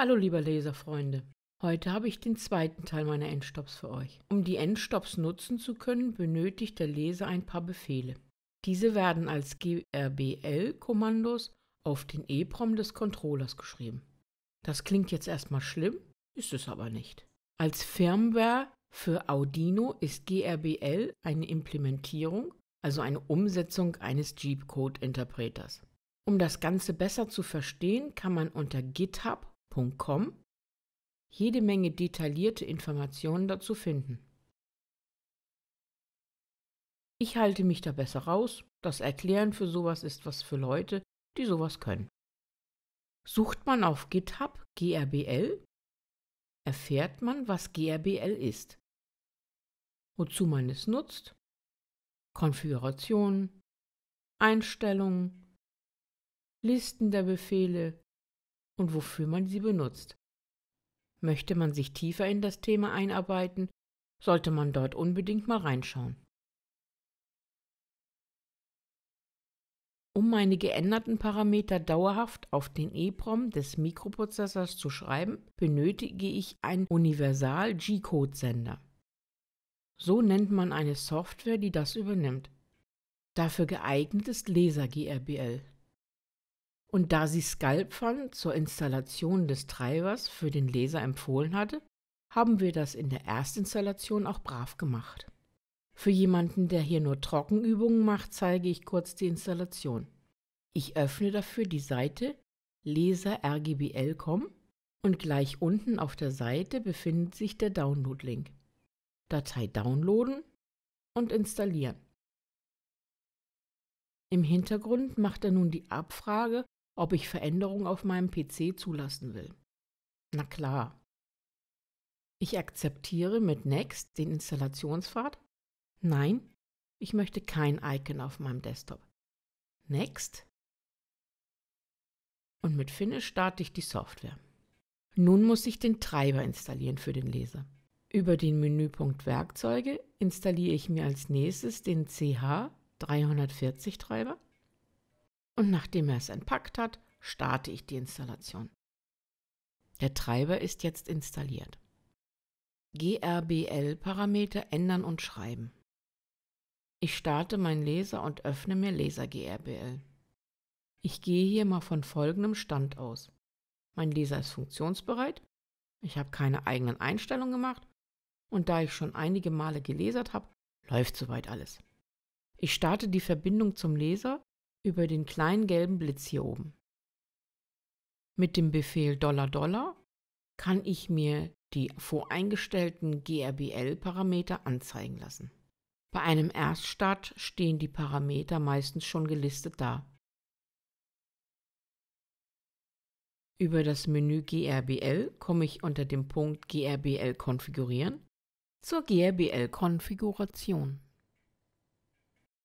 Hallo liebe Leserfreunde. Heute habe ich den zweiten Teil meiner Endstops für euch. Um die Endstops nutzen zu können, benötigt der Leser ein paar Befehle. Diese werden als GRBL-Kommandos auf den EEPROM des Controllers geschrieben. Das klingt jetzt erstmal schlimm, ist es aber nicht. Als Firmware für Audino ist GRBL eine Implementierung, also eine Umsetzung eines Jeep-Code-Interpreters. Um das Ganze besser zu verstehen, kann man unter GitHub www.ccc.com jede Menge detaillierte Informationen dazu finden. Ich halte mich da besser raus. Das Erklären für sowas ist was für Leute, die sowas können. Sucht man auf GitHub GRBL, erfährt man, was GRBL ist, wozu man es nutzt, Konfigurationen, Einstellungen, Listen der Befehle, und wofür man sie benutzt. Möchte man sich tiefer in das Thema einarbeiten, sollte man dort unbedingt mal reinschauen. Um meine geänderten Parameter dauerhaft auf den EEPROM des Mikroprozessors zu schreiben, benötige ich einen Universal-G-Code-Sender. So nennt man eine Software, die das übernimmt. Dafür geeignet ist Laser GRBL, und da sie Scalpfern zur Installation des Treibers für den Leser empfohlen hatte, haben wir das in der Erstinstallation auch brav gemacht. Für jemanden, der hier nur Trockenübungen macht, zeige ich kurz die Installation. Ich öffne dafür die Seite leserrgbl.com und gleich unten auf der Seite befindet sich der Download-Link. Datei downloaden und installieren. Im Hintergrund macht er nun die Abfrage, ob ich Veränderungen auf meinem PC zulassen will. Na klar. Ich akzeptiere mit Next den Installationspfad. Nein, ich möchte kein Icon auf meinem Desktop. Next. Und mit Finish starte ich die Software. Nun muss ich den Treiber installieren für den Leser. Über den Menüpunkt Werkzeuge installiere ich mir als nächstes den CH340 Treiber und nachdem er es entpackt hat, starte ich die Installation. Der Treiber ist jetzt installiert. GRBL-Parameter ändern und schreiben. Ich starte meinen Laser und öffne mir Laser GRBL. Ich gehe hier mal von folgendem Stand aus. Mein Laser ist funktionsbereit, ich habe keine eigenen Einstellungen gemacht und da ich schon einige Male gelasert habe, läuft soweit alles. Ich starte die Verbindung zum Laser über den kleinen gelben Blitz hier oben. Mit dem Befehl Dollar Dollar kann ich mir die voreingestellten GRBL-Parameter anzeigen lassen. Bei einem Erststart stehen die Parameter meistens schon gelistet da. Über das Menü GRBL komme ich unter dem Punkt GRBL konfigurieren zur GRBL-Konfiguration.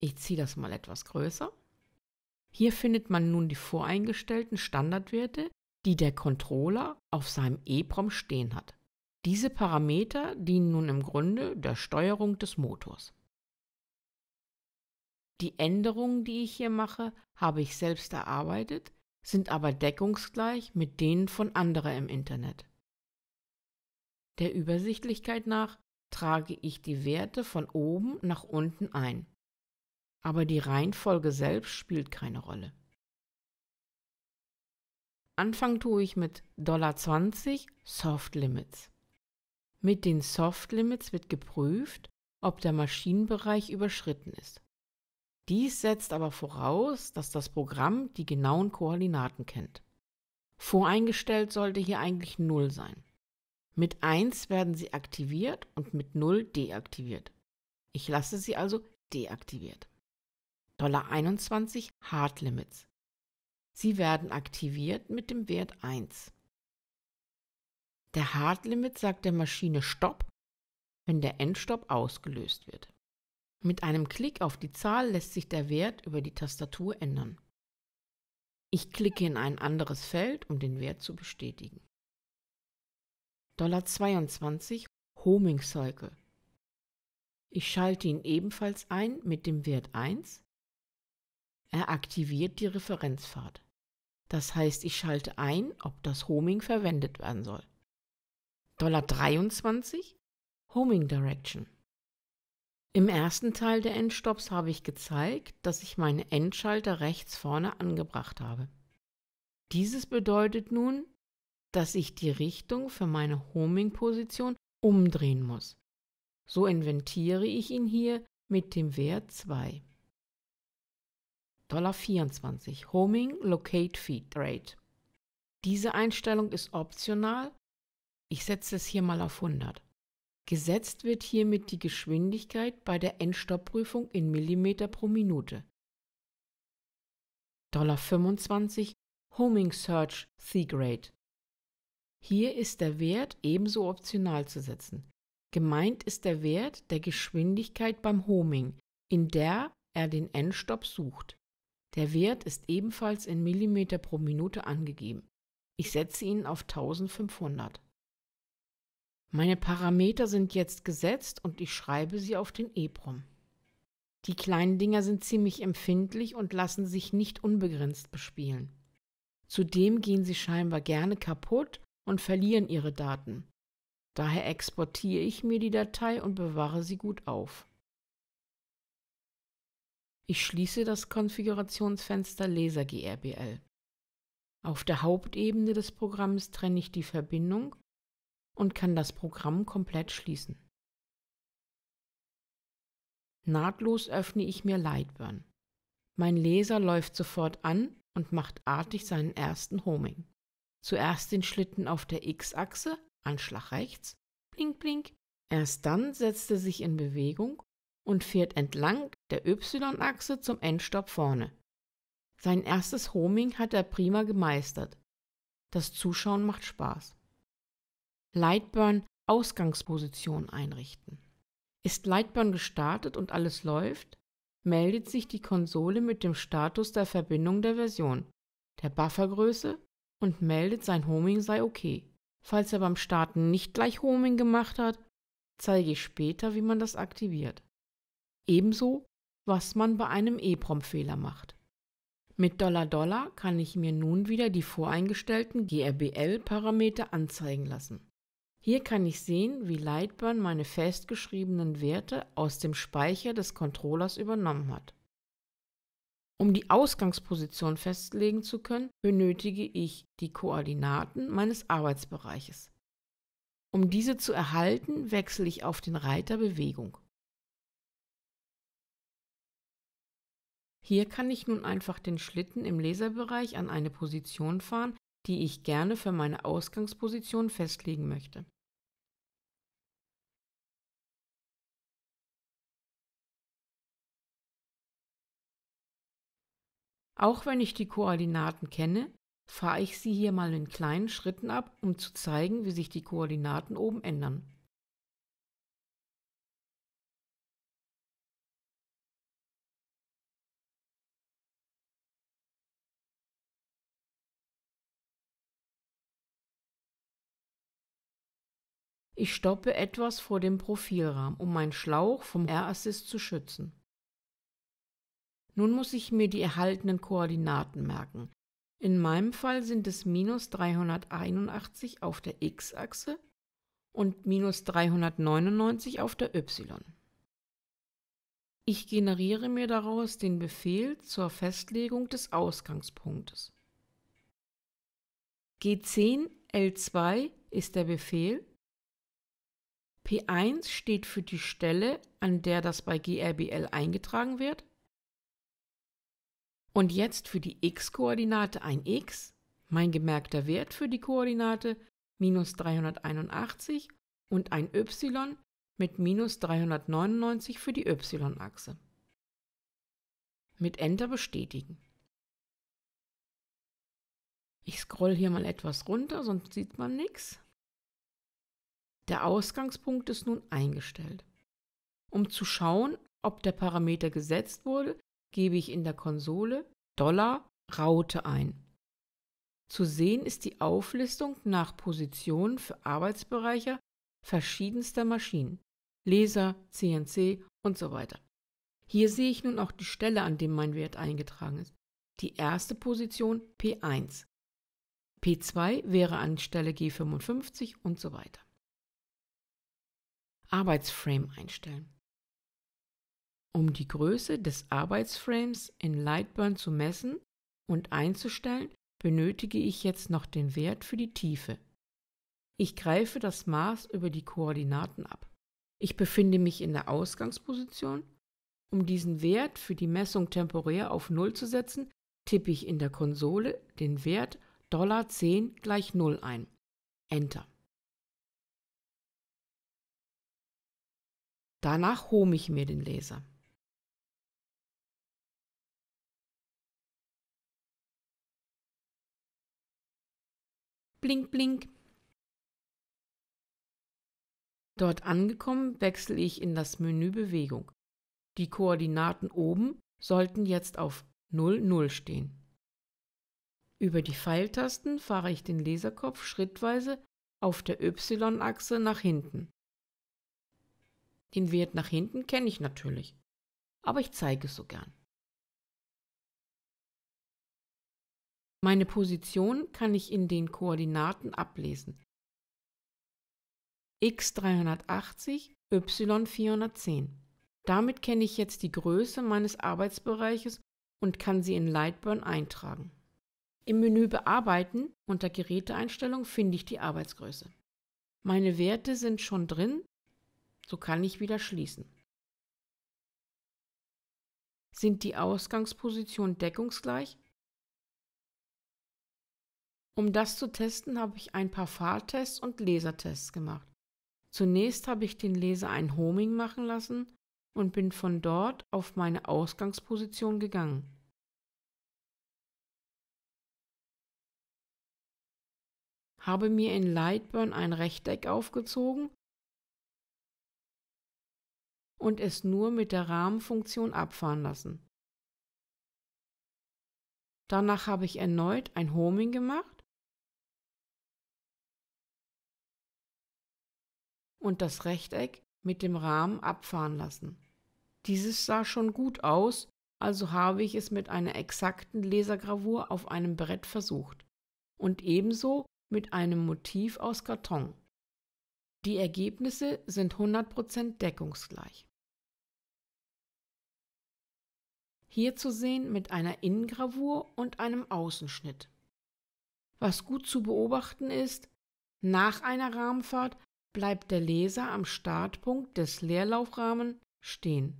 Ich ziehe das mal etwas größer. Hier findet man nun die voreingestellten Standardwerte, die der Controller auf seinem EEPROM stehen hat. Diese Parameter dienen nun im Grunde der Steuerung des Motors. Die Änderungen, die ich hier mache, habe ich selbst erarbeitet, sind aber deckungsgleich mit denen von anderen im Internet. Der Übersichtlichkeit nach trage ich die Werte von oben nach unten ein aber die Reihenfolge selbst spielt keine Rolle. Anfangen tue ich mit $20 Soft Limits. Mit den Soft Limits wird geprüft, ob der Maschinenbereich überschritten ist. Dies setzt aber voraus, dass das Programm die genauen Koordinaten kennt. Voreingestellt sollte hier eigentlich 0 sein. Mit 1 werden sie aktiviert und mit 0 deaktiviert. Ich lasse sie also deaktiviert. Dollar 21 Hard Limits. Sie werden aktiviert mit dem Wert 1. Der Hard Limit sagt der Maschine Stopp, wenn der Endstopp ausgelöst wird. Mit einem Klick auf die Zahl lässt sich der Wert über die Tastatur ändern. Ich klicke in ein anderes Feld, um den Wert zu bestätigen. Dollar 22 Homing Cycle. Ich schalte ihn ebenfalls ein mit dem Wert 1 er aktiviert die Referenzfahrt. Das heißt, ich schalte ein, ob das Homing verwendet werden soll. Dollar 23 Homing Direction. Im ersten Teil der Endstops habe ich gezeigt, dass ich meine Endschalter rechts vorne angebracht habe. Dieses bedeutet nun, dass ich die Richtung für meine Homing-Position umdrehen muss. So inventiere ich ihn hier mit dem Wert 2. 24 Homing Locate Feed Rate. Diese Einstellung ist optional. Ich setze es hier mal auf 100. Gesetzt wird hiermit die Geschwindigkeit bei der Endstoppprüfung in Millimeter pro Minute. 25 Homing Search Sea Grade. Hier ist der Wert ebenso optional zu setzen. Gemeint ist der Wert der Geschwindigkeit beim Homing, in der er den Endstopp sucht. Der Wert ist ebenfalls in Millimeter pro Minute angegeben. Ich setze ihn auf 1500. Meine Parameter sind jetzt gesetzt und ich schreibe sie auf den EPROM. Die kleinen Dinger sind ziemlich empfindlich und lassen sich nicht unbegrenzt bespielen. Zudem gehen sie scheinbar gerne kaputt und verlieren ihre Daten. Daher exportiere ich mir die Datei und bewahre sie gut auf. Ich schließe das Konfigurationsfenster Laser GRBL. Auf der Hauptebene des Programms trenne ich die Verbindung und kann das Programm komplett schließen. Nahtlos öffne ich mir Lightburn. Mein Laser läuft sofort an und macht artig seinen ersten Homing. Zuerst den Schlitten auf der X-Achse, Anschlag rechts, blink blink. Erst dann setzt er sich in Bewegung und fährt entlang der Y-Achse zum Endstopp vorne. Sein erstes Homing hat er prima gemeistert. Das Zuschauen macht Spaß. Lightburn Ausgangsposition einrichten. Ist Lightburn gestartet und alles läuft, meldet sich die Konsole mit dem Status der Verbindung der Version, der Buffergröße und meldet, sein Homing sei okay. Falls er beim Starten nicht gleich Homing gemacht hat, zeige ich später, wie man das aktiviert. Ebenso, was man bei einem EEPROM-Fehler macht. Mit Dollar Dollar kann ich mir nun wieder die voreingestellten GRBL-Parameter anzeigen lassen. Hier kann ich sehen, wie Lightburn meine festgeschriebenen Werte aus dem Speicher des Controllers übernommen hat. Um die Ausgangsposition festlegen zu können, benötige ich die Koordinaten meines Arbeitsbereiches. Um diese zu erhalten, wechsle ich auf den Reiter Bewegung. Hier kann ich nun einfach den Schlitten im Laserbereich an eine Position fahren, die ich gerne für meine Ausgangsposition festlegen möchte. Auch wenn ich die Koordinaten kenne, fahre ich sie hier mal in kleinen Schritten ab, um zu zeigen, wie sich die Koordinaten oben ändern. Ich stoppe etwas vor dem Profilrahmen, um meinen Schlauch vom R-Assist zu schützen. Nun muss ich mir die erhaltenen Koordinaten merken. In meinem Fall sind es minus 381 auf der x-Achse und minus 399 auf der y. Ich generiere mir daraus den Befehl zur Festlegung des Ausgangspunktes. G10L2 ist der Befehl, P1 steht für die Stelle, an der das bei GRBL eingetragen wird. Und jetzt für die x-Koordinate ein x, mein gemerkter Wert für die Koordinate minus 381 und ein y mit minus 399 für die y-Achse. Mit Enter bestätigen. Ich scroll hier mal etwas runter, sonst sieht man nichts. Der Ausgangspunkt ist nun eingestellt. Um zu schauen, ob der Parameter gesetzt wurde, gebe ich in der Konsole Dollar Raute ein. Zu sehen ist die Auflistung nach Positionen für Arbeitsbereiche verschiedenster Maschinen, Laser, CNC und so weiter. Hier sehe ich nun auch die Stelle, an dem mein Wert eingetragen ist. Die erste Position P1. P2 wäre an Stelle G55 und so weiter. Arbeitsframe einstellen. Um die Größe des Arbeitsframes in Lightburn zu messen und einzustellen, benötige ich jetzt noch den Wert für die Tiefe. Ich greife das Maß über die Koordinaten ab. Ich befinde mich in der Ausgangsposition. Um diesen Wert für die Messung temporär auf 0 zu setzen, tippe ich in der Konsole den Wert $10 gleich 0 ein. Enter. Danach hole ich mir den Laser. Blink, blink. Dort angekommen wechsle ich in das Menü Bewegung. Die Koordinaten oben sollten jetzt auf 0, 0 stehen. Über die Pfeiltasten fahre ich den Laserkopf schrittweise auf der Y-Achse nach hinten. Den Wert nach hinten kenne ich natürlich, aber ich zeige es so gern. Meine Position kann ich in den Koordinaten ablesen. x 380, y 410. Damit kenne ich jetzt die Größe meines Arbeitsbereiches und kann sie in Lightburn eintragen. Im Menü Bearbeiten unter Geräteeinstellung finde ich die Arbeitsgröße. Meine Werte sind schon drin so kann ich wieder schließen. Sind die Ausgangspositionen deckungsgleich? Um das zu testen, habe ich ein paar Fahrtests und Lasertests gemacht. Zunächst habe ich den Laser ein Homing machen lassen und bin von dort auf meine Ausgangsposition gegangen. Habe mir in Lightburn ein Rechteck aufgezogen und es nur mit der Rahmenfunktion abfahren lassen. Danach habe ich erneut ein Homing gemacht und das Rechteck mit dem Rahmen abfahren lassen. Dieses sah schon gut aus, also habe ich es mit einer exakten Lasergravur auf einem Brett versucht und ebenso mit einem Motiv aus Karton. Die Ergebnisse sind 100% deckungsgleich. hier zu sehen mit einer Innengravur und einem Außenschnitt. Was gut zu beobachten ist, nach einer Rahmenfahrt bleibt der Leser am Startpunkt des Leerlaufrahmen stehen.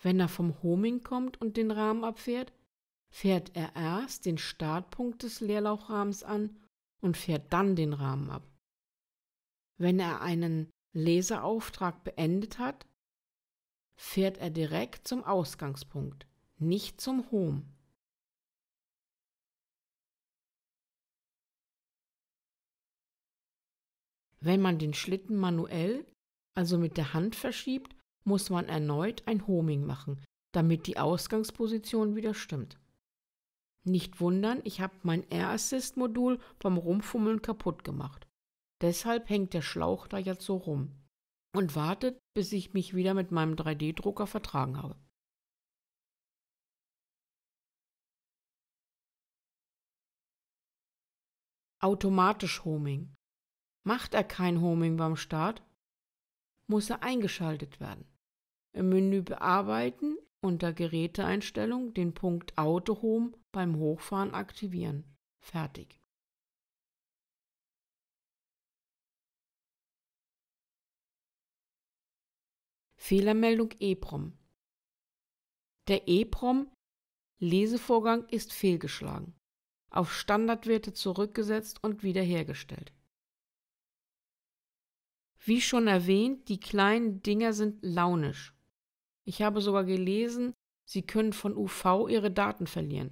Wenn er vom Homing kommt und den Rahmen abfährt, fährt er erst den Startpunkt des Leerlaufrahmens an und fährt dann den Rahmen ab. Wenn er einen Leserauftrag beendet hat, fährt er direkt zum Ausgangspunkt, nicht zum Home. Wenn man den Schlitten manuell, also mit der Hand verschiebt, muss man erneut ein Homing machen, damit die Ausgangsposition wieder stimmt. Nicht wundern, ich habe mein Air Assist Modul beim Rumfummeln kaputt gemacht. Deshalb hängt der Schlauch da jetzt so rum und wartet, bis ich mich wieder mit meinem 3D-Drucker vertragen habe. Automatisch Homing. Macht er kein Homing beim Start, muss er eingeschaltet werden. Im Menü Bearbeiten unter Geräteeinstellung den Punkt Auto Home beim Hochfahren aktivieren. Fertig. Fehlermeldung EEPROM. Der EEPROM Lesevorgang ist fehlgeschlagen, auf Standardwerte zurückgesetzt und wiederhergestellt. Wie schon erwähnt, die kleinen Dinger sind launisch. Ich habe sogar gelesen, sie können von UV ihre Daten verlieren.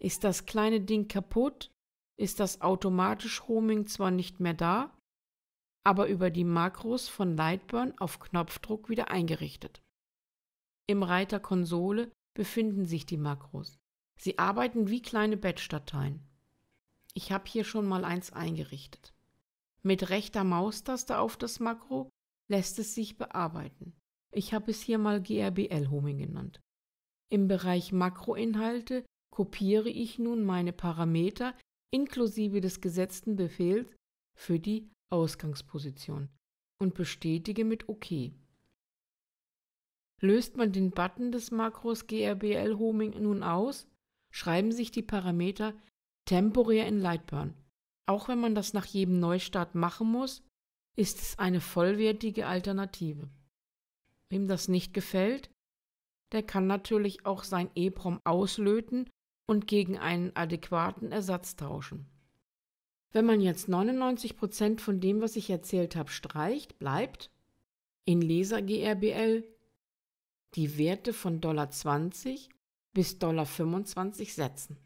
Ist das kleine Ding kaputt, ist das automatisch Homing zwar nicht mehr da, aber über die Makros von Lightburn auf Knopfdruck wieder eingerichtet. Im Reiter Konsole befinden sich die Makros. Sie arbeiten wie kleine Batch-Dateien. Ich habe hier schon mal eins eingerichtet. Mit rechter Maustaste auf das Makro lässt es sich bearbeiten. Ich habe es hier mal GRBL-Homing genannt. Im Bereich Makroinhalte kopiere ich nun meine Parameter inklusive des gesetzten Befehls für die Ausgangsposition und bestätige mit OK. Löst man den Button des Makros GRBL Homing nun aus, schreiben sich die Parameter temporär in Lightburn. Auch wenn man das nach jedem Neustart machen muss, ist es eine vollwertige Alternative. Wem das nicht gefällt, der kann natürlich auch sein EEPROM auslöten und gegen einen adäquaten Ersatz tauschen. Wenn man jetzt 99 von dem, was ich erzählt habe, streicht, bleibt in Leser GRBL die Werte von Dollar 20 bis Dollar 25 setzen.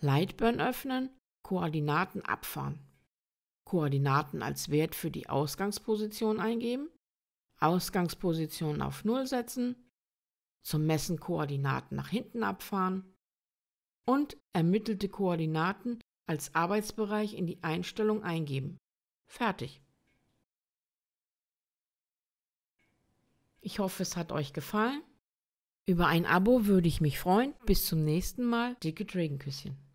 Lightburn öffnen, Koordinaten abfahren. Koordinaten als Wert für die Ausgangsposition eingeben, Ausgangsposition auf 0 setzen, zum Messen Koordinaten nach hinten abfahren und ermittelte Koordinaten als Arbeitsbereich in die Einstellung eingeben. Fertig. Ich hoffe, es hat euch gefallen. Über ein Abo würde ich mich freuen. Bis zum nächsten Mal. Dicke Regenküsschen.